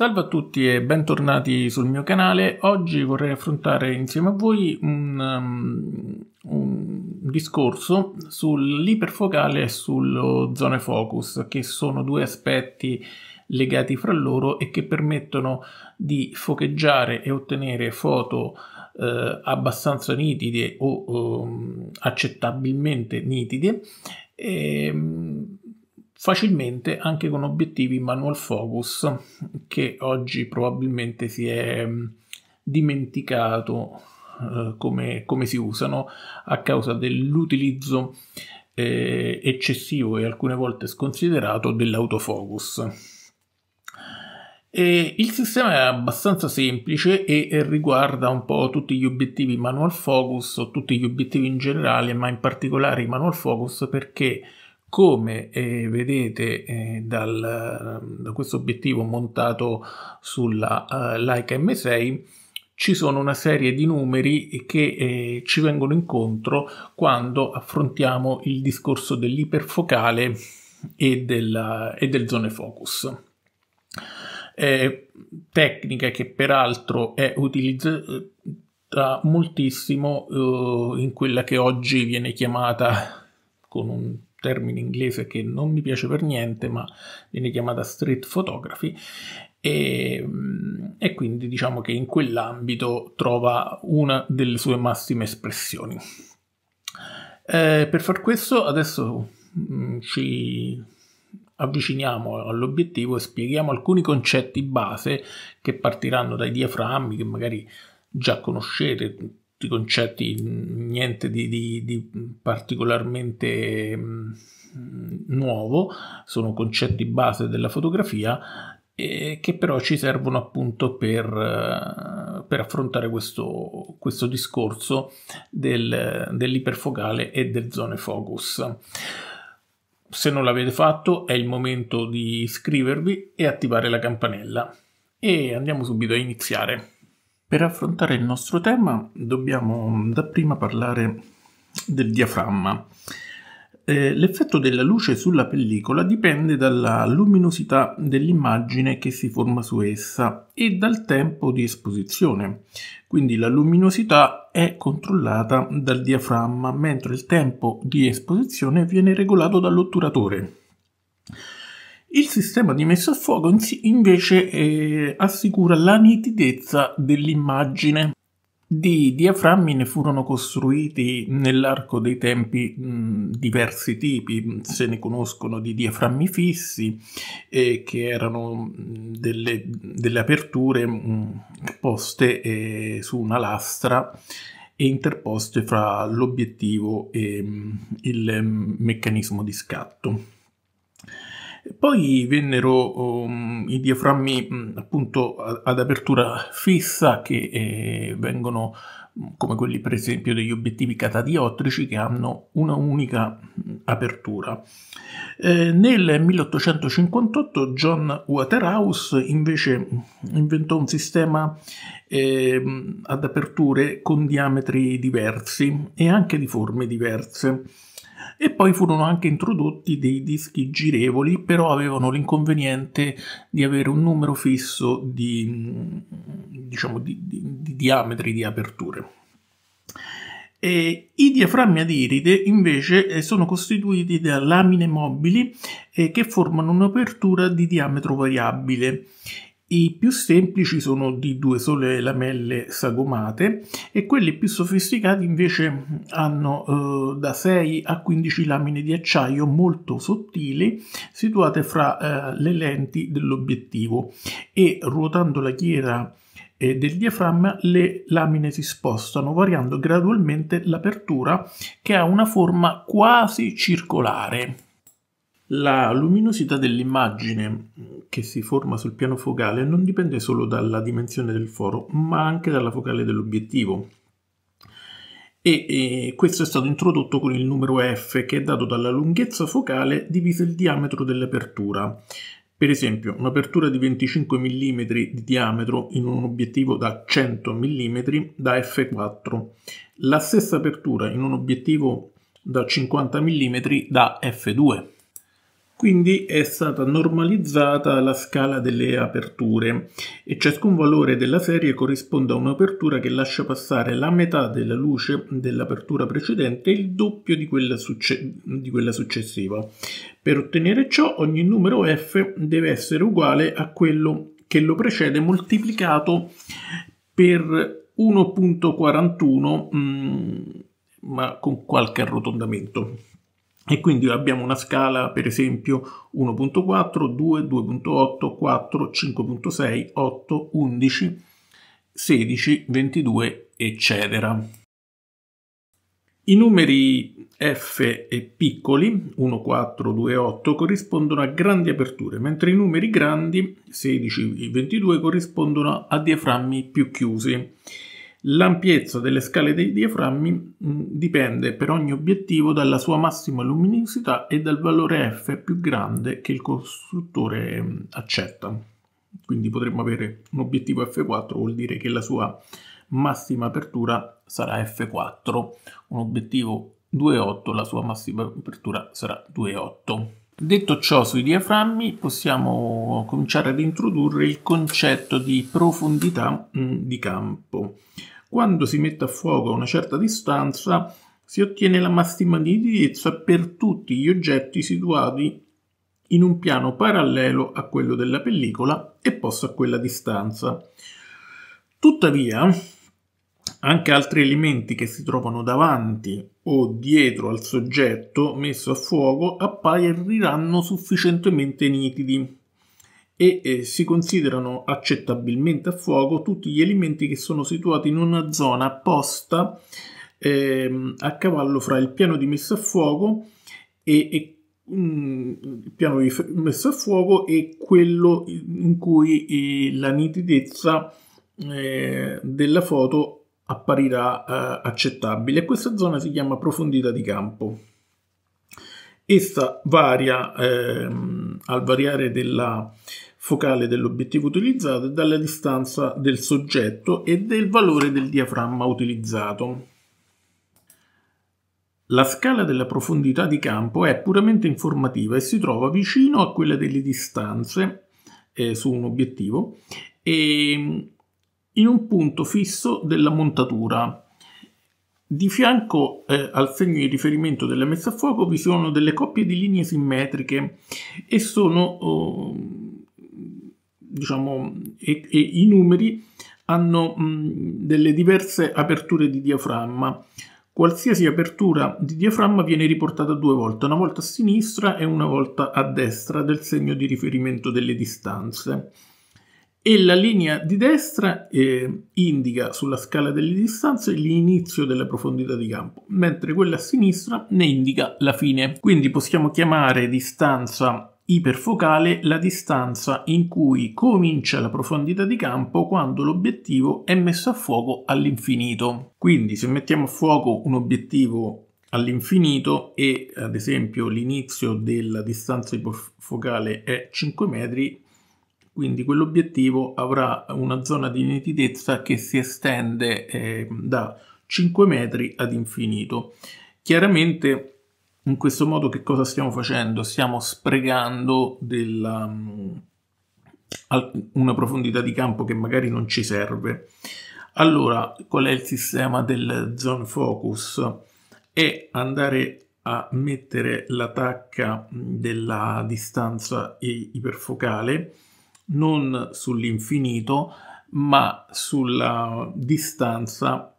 Salve a tutti e bentornati sul mio canale. Oggi vorrei affrontare insieme a voi un, um, un discorso sull'iperfocale e sullo zone focus, che sono due aspetti legati fra loro e che permettono di focheggiare e ottenere foto eh, abbastanza nitide o eh, accettabilmente nitide. E, ehm, facilmente anche con obiettivi manual focus che oggi probabilmente si è mm, dimenticato eh, come, come, si usano a causa dell'utilizzo eh, eccessivo e alcune volte sconsiderato dell'autofocus. E il sistema è abbastanza semplice e, e riguarda un po' tutti gli obiettivi manual focus, tutti gli obiettivi in generale, ma in particolare i manual focus perché come eh, vedete eh, dal, da questo obiettivo montato sulla eh, Leica M6 ci sono una serie di numeri che eh, ci vengono incontro quando affrontiamo il discorso dell'iperfocale e, della, e del zone focus. tecnica che peraltro è utilizzata moltissimo eh, in quella che oggi viene chiamata con un termine inglese che non mi piace per niente, ma viene chiamata street photography. E, mm, e quindi diciamo che in quell'ambito trova una delle sue massime espressioni. Eh, per far questo adesso mh, mm, ci avviciniamo all'obiettivo e spieghiamo alcuni concetti base che partiranno dai diaframmi che magari già conoscete, tutti concetti, niente di, di, di particolarmente mm, nuovo, sono concetti base della fotografia che però ci servono appunto per, eh, per affrontare questo, questo discorso del, dell'iperfocale e del zone focus. Se non l'avete fatto è il momento di iscrivervi e attivare la campanella. E andiamo subito a iniziare. Per affrontare il nostro tema dobbiamo mm, dapprima parlare del diaframma. Eh, l'effetto della luce sulla pellicola dipende dalla luminosità dell'immagine che si forma su essa e dal tempo di esposizione. Quindi la luminosità è controllata dal diaframma, mentre il tempo di esposizione viene regolato dall'otturatore. Il sistema di messa a fuoco invece eh, assicura la nitidezza dell'immagine. Di diaframmi ne furono costruiti nell'arco dei tempi mh, diversi tipi, se ne conoscono di diaframmi fissi, eh, che erano delle, delle aperture mh, poste eh, su una lastra e interposte fra l'obiettivo e mh, il meccanismo di scatto. Poi vennero um, i diaframmi mm, appunto ad, apertura fissa che eh, vengono mm, come quelli per esempio degli obiettivi catadiottrici che hanno una unica mm, apertura. Eh, nel 1858 John Waterhouse invece inventò un sistema eh, ad aperture con diametri diversi e anche di forme diverse. E poi furono anche introdotti dei dischi girevoli, però avevano l'inconveniente di avere un numero fisso di, mm, diciamo, di, di, di diametri di aperture. E I diaframmi ad iride invece eh, sono costituiti da lamine mobili eh, che formano un'apertura di diametro variabile i più semplici sono di due sole lamelle sagomate e quelli più sofisticati invece hanno eh, da 6 a 15 lamine di acciaio molto sottili situate fra eh, le lenti dell'obiettivo e ruotando la ghiera eh, del diaframma le lamine si spostano variando gradualmente l'apertura che ha una forma quasi circolare. La luminosità dell'immagine che si forma sul piano focale non dipende solo dalla dimensione del foro, ma anche dalla focale dell'obiettivo. E, e, questo è stato introdotto con il numero F che è dato dalla lunghezza focale diviso il diametro dell'apertura. Per esempio, un'apertura di 25 mm di diametro in un obiettivo da 100 mm da F4. La stessa apertura in un obiettivo da 50 mm da F2. Quindi è stata normalizzata la scala delle aperture e ciascun valore della serie corrisponde a un'apertura che lascia passare la metà della luce dell'apertura precedente e il doppio di quella, succe- di quella successiva. Per ottenere ciò ogni numero f deve essere uguale a quello che lo precede moltiplicato per 1.41 mm, ma con qualche arrotondamento e quindi abbiamo una scala per esempio 1.4, 2, 2.8, 4, 5.6, 8, 11, 16, 22 eccetera. I numeri F e piccoli 1, 4, 2, 8 corrispondono a grandi aperture, mentre i numeri grandi 16, e 22 corrispondono a diaframmi più chiusi. L'ampiezza delle scale dei diaframmi mm, dipende per ogni obiettivo dalla sua massima luminosità e dal valore F più grande che il costruttore mm, accetta. Quindi potremmo avere un obiettivo F4, vuol dire che la sua massima apertura sarà F4, un obiettivo 2.8, la sua massima apertura sarà 2.8. Detto ciò sui diaframmi possiamo cominciare ad introdurre il concetto di profondità mm, di campo. Quando si mette a fuoco a una certa distanza si ottiene la massima nitidezza per tutti gli oggetti situati in un piano parallelo a quello della pellicola e posto a quella distanza. Tuttavia, anche altri elementi che si trovano davanti o dietro al soggetto messo a fuoco appariranno sufficientemente nitidi e eh, si considerano accettabilmente a fuoco tutti gli elementi che sono situati in una zona apposta eh, a cavallo fra il piano di messa a fuoco e, e mm, il piano di messa a fuoco e quello in cui eh, la nitidezza eh, della foto apparirà eh, accettabile. Questa zona si chiama profondità di campo. Essa varia ehm, al variare della focale dell'obiettivo utilizzato e dalla distanza del soggetto e del valore del diaframma utilizzato. La scala della profondità di campo è puramente informativa e si trova vicino a quella delle distanze eh, su un obiettivo e ehm, in un punto fisso della montatura. Di fianco eh, al segno di riferimento della messa a fuoco vi sono delle coppie di linee simmetriche e sono oh, diciamo e, e i numeri hanno mh, mm, delle diverse aperture di diaframma. Qualsiasi apertura di diaframma viene riportata due volte, una volta a sinistra e una volta a destra del segno di riferimento delle distanze e la linea di destra eh, indica sulla scala delle distanze l'inizio della profondità di campo, mentre quella a sinistra ne indica la fine. Quindi possiamo chiamare distanza iperfocale la distanza in cui comincia la profondità di campo quando l'obiettivo è messo a fuoco all'infinito. Quindi se mettiamo a fuoco un obiettivo all'infinito e ad esempio l'inizio della distanza iperfocale è 5 metri, quindi quell'obiettivo avrà una zona di nitidezza che si estende eh, da 5 metri ad infinito. Chiaramente in questo modo che cosa stiamo facendo? Stiamo sprecando della, mm, una profondità di campo che magari non ci serve. Allora, qual è il sistema del zone focus? È andare a mettere la tacca mm, della distanza iperfocale non sull'infinito, ma sulla distanza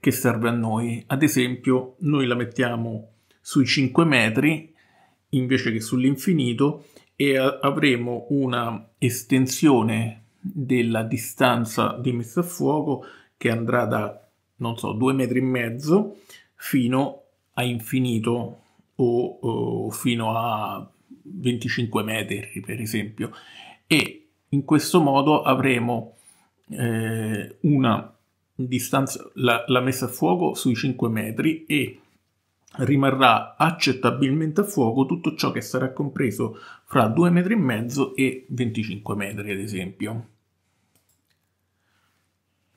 che serve a noi. Ad esempio, noi la mettiamo sui 5 metri invece che sull'infinito e avremo una estensione della distanza di messa a fuoco che andrà da, non so, 2 metri e mezzo fino a infinito o, o fino a 25 metri, per esempio e in questo modo avremo eh, una distanza, la, la messa a fuoco sui 5 metri e rimarrà accettabilmente a fuoco tutto ciò che sarà compreso fra 2 metri e mezzo e 25 metri ad esempio.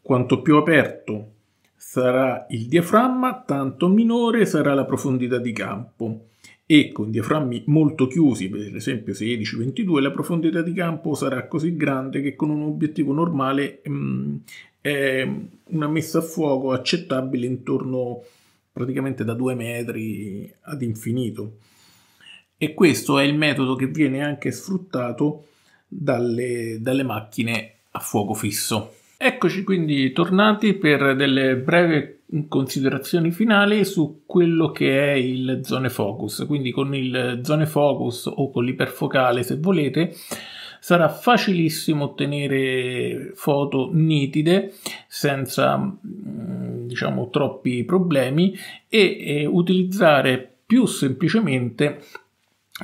Quanto più aperto sarà il diaframma, tanto minore sarà la profondità di campo e con diaframmi molto chiusi, per esempio 16-22, la profondità di campo sarà così grande che con un obiettivo normale mh, mm, è una messa a fuoco accettabile intorno praticamente da 2 metri ad infinito. E questo è il metodo che viene anche sfruttato dalle, dalle macchine a fuoco fisso. Eccoci quindi tornati per delle breve considerazioni finali su quello che è il zone focus. Quindi con il zone focus o con l'iperfocale se volete sarà facilissimo ottenere foto nitide senza mm, diciamo troppi problemi e eh, utilizzare più semplicemente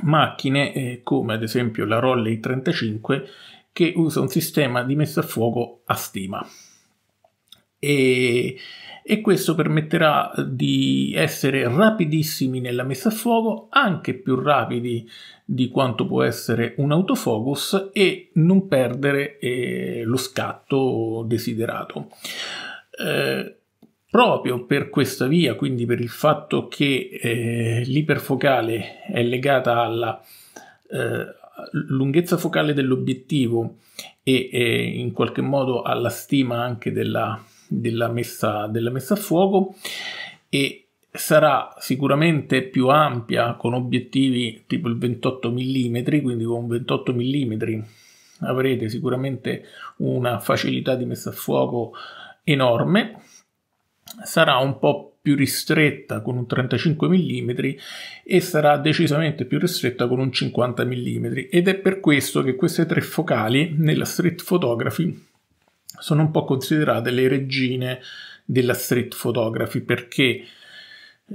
macchine eh, come ad esempio la Rolley 35 che usa un sistema di messa a fuoco a stima e, e questo permetterà di essere rapidissimi nella messa a fuoco, anche più rapidi di quanto può essere un autofocus e non perdere eh, lo scatto desiderato. Eh, proprio per questa via, quindi per il fatto che eh, l'iperfocale è legata alla eh, lunghezza focale dell'obiettivo e eh, in qualche modo alla stima anche della della messa, della messa a fuoco e sarà sicuramente più ampia con obiettivi tipo il 28 mm, quindi con 28 mm avrete sicuramente una facilità di messa a fuoco enorme, sarà un po' più ristretta con un 35 mm e sarà decisamente più ristretta con un 50 mm ed è per questo che queste tre focali nella street photography sono un po' considerate le regine della street photography perché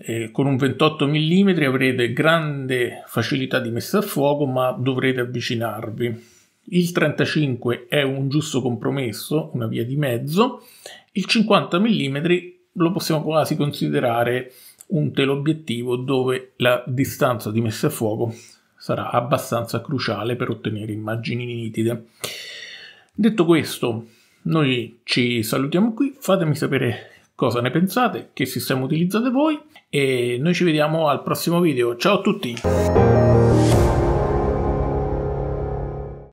eh, con un 28 mm avrete grande facilità di messa a fuoco ma dovrete avvicinarvi. Il 35 è un giusto compromesso, una via di mezzo. Il 50 mm lo possiamo quasi considerare un teleobiettivo dove la distanza di messa a fuoco sarà abbastanza cruciale per ottenere immagini nitide. Detto questo, noi ci salutiamo qui, fatemi sapere cosa ne pensate, che sistema utilizzate voi e noi ci vediamo al prossimo video. Ciao a tutti!